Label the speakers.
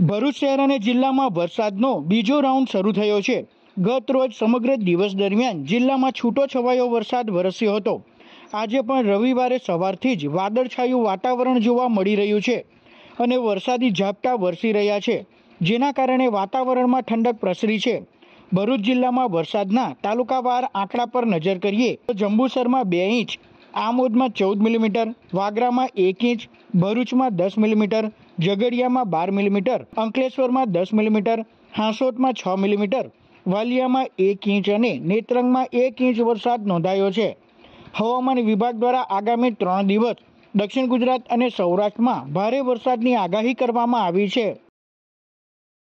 Speaker 1: ભરૂચ શહેર અને જિલ્લામાં વરસાદનો બીજો રાઉન્ડ શરૂ થયો છે ગત રોજ સમગ્ર દિવસ દરમિયાન જિલ્લામાં છૂટો છવાયો વરસાદ વરસ્યો હતો આજે પણ રવિવારે સવારથી જ વાદળછાયું વાતાવરણ જોવા મળી રહ્યું છે અને વરસાદી ઝાપટા વરસી રહ્યા છે જેના કારણે વાતાવરણમાં ઠંડક પ્રસરી છે ભરૂચ જિલ્લામાં વરસાદના તાલુકાવાર આંકડા પર નજર કરીએ તો જંબુસરમાં બે ઇંચ આમોદમાં ચૌદ મિલીમીટર વાગરામાં એક ઇંચ ભરૂચમાં દસ મિલીમીટર ઝઘડિયામાં બાર મિલીમીટર અંકલેશ્વરમાં દસ મિલીમીટર હાંસોટમાં છ મિલીમીટર વાલિયામાં એક ઇંચ અને નેત્રંગમાં એક ઇંચ વરસાદ નોંધાયો છે હવામાન વિભાગ દ્વારા આગામી ત્રણ દિવસ દક્ષિણ ગુજરાત અને સૌરાષ્ટ્રમાં ભારે વરસાદની આગાહી કરવામાં આવી છે